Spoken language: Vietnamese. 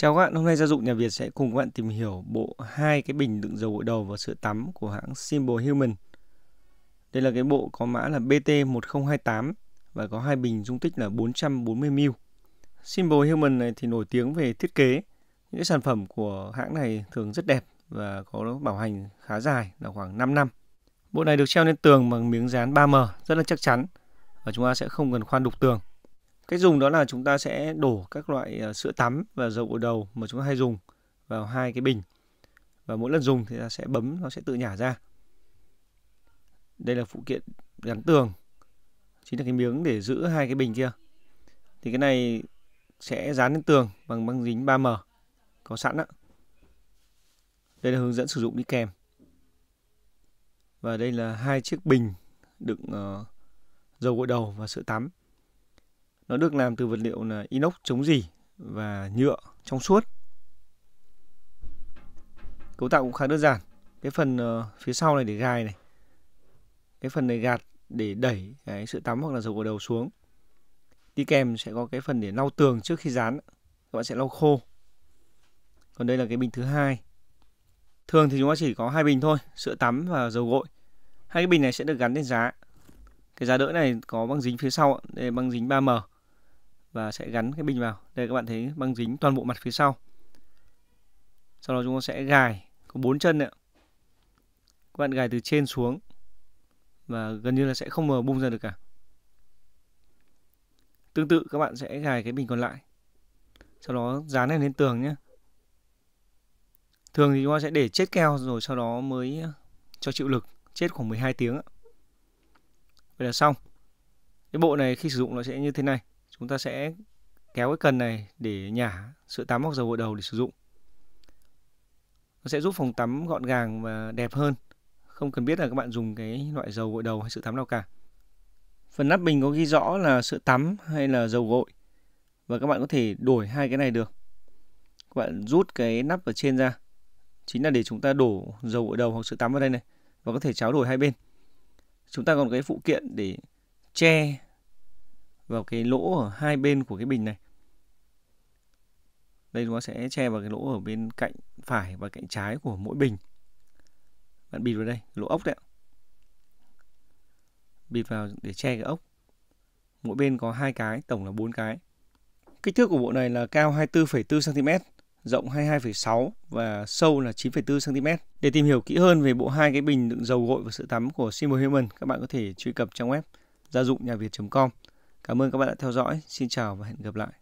Chào các bạn, hôm nay gia dụng nhà Việt sẽ cùng các bạn tìm hiểu bộ hai cái bình đựng dầu gội đầu và sữa tắm của hãng Symbol Human. Đây là cái bộ có mã là BT1028 và có hai bình dung tích là 440ml. Symbol Human này thì nổi tiếng về thiết kế. Những cái sản phẩm của hãng này thường rất đẹp và có bảo hành khá dài là khoảng 5 năm. Bộ này được treo lên tường bằng miếng dán 3M rất là chắc chắn và chúng ta sẽ không cần khoan đục tường. Cách dùng đó là chúng ta sẽ đổ các loại ờ, sữa tắm và dầu gội đầu mà chúng ta hay dùng vào hai cái bình. Và mỗi lần dùng thì ta sẽ bấm nó sẽ tự nhả ra. Đây là phụ kiện gắn tường. Chính là cái miếng để giữ hai cái bình kia. Thì cái này sẽ dán lên tường bằng băng dính 3M có sẵn ạ. Đây là hướng dẫn sử dụng đi kèm. Và đây là hai chiếc bình đựng uh, dầu gội đầu và sữa tắm nó được làm từ vật liệu là inox chống dỉ và nhựa trong suốt. Cấu tạo cũng khá đơn giản. Cái phần ờ, phía sau này để gài này. Cái phần này gạt để đẩy cái sữa tắm hoặc là dầu gội đầu xuống. Đi kèm sẽ có cái phần để lau tường trước khi dán. Các bạn sẽ lau khô. Còn đây là cái bình thứ hai. Thường thì chúng ta chỉ có hai bình thôi, sữa tắm và dầu gội. Hai cái bình này sẽ được gắn lên giá. Cái giá đỡ này có băng dính phía sau, đây là băng dính 3M và sẽ gắn cái bình vào đây các bạn thấy băng dính toàn bộ mặt phía sau sau đó chúng ta sẽ gài có bốn chân ạ các bạn gài từ trên xuống và gần như là sẽ không mà bung ra được cả tương tự các bạn sẽ gài cái bình còn lại sau đó dán này lên tường nhé thường thì chúng ta sẽ để chết keo rồi sau đó mới ờ, cho chịu lực chết khoảng 12 tiếng ạ. Vậy là xong. Cái bộ này khi sử dụng nó sẽ như thế này chúng ta sẽ kéo cái cần này để nhả sữa tắm hoặc dầu gội đầu để sử dụng nó sẽ giúp phòng tắm gọn gàng và đẹp hơn không cần biết là các bạn dùng cái loại dầu gội đầu hay sữa tắm nào cả phần nắp bình có ghi rõ là sữa tắm hay là dầu gội và các bạn có thể đổi hai cái này được các bạn rút cái nắp ở trên ra chính là để chúng ta đổ dầu gội đầu hoặc sữa tắm vào đây này và có thể tráo đổi hai bên chúng ta còn cái phụ kiện để che vào cái lỗ ở hai bên của cái bình này đây nó sẽ che vào cái lỗ ở bên cạnh phải và cạnh trái của mỗi bình bạn bịt vào đây lỗ ốc đấy bịt vào để che cái ốc mỗi bên có hai cái tổng là bốn cái kích thước của bộ này là cao 24,4 cm rộng 22,6 và sâu là 9,4 cm. Để tìm hiểu kỹ hơn về bộ hai cái bình đựng dầu gội và sữa tắm của Simple Human, các bạn có thể truy cập trang web gia dụng nhà việt.com. Cảm ơn các bạn đã theo dõi. Xin chào và hẹn gặp lại.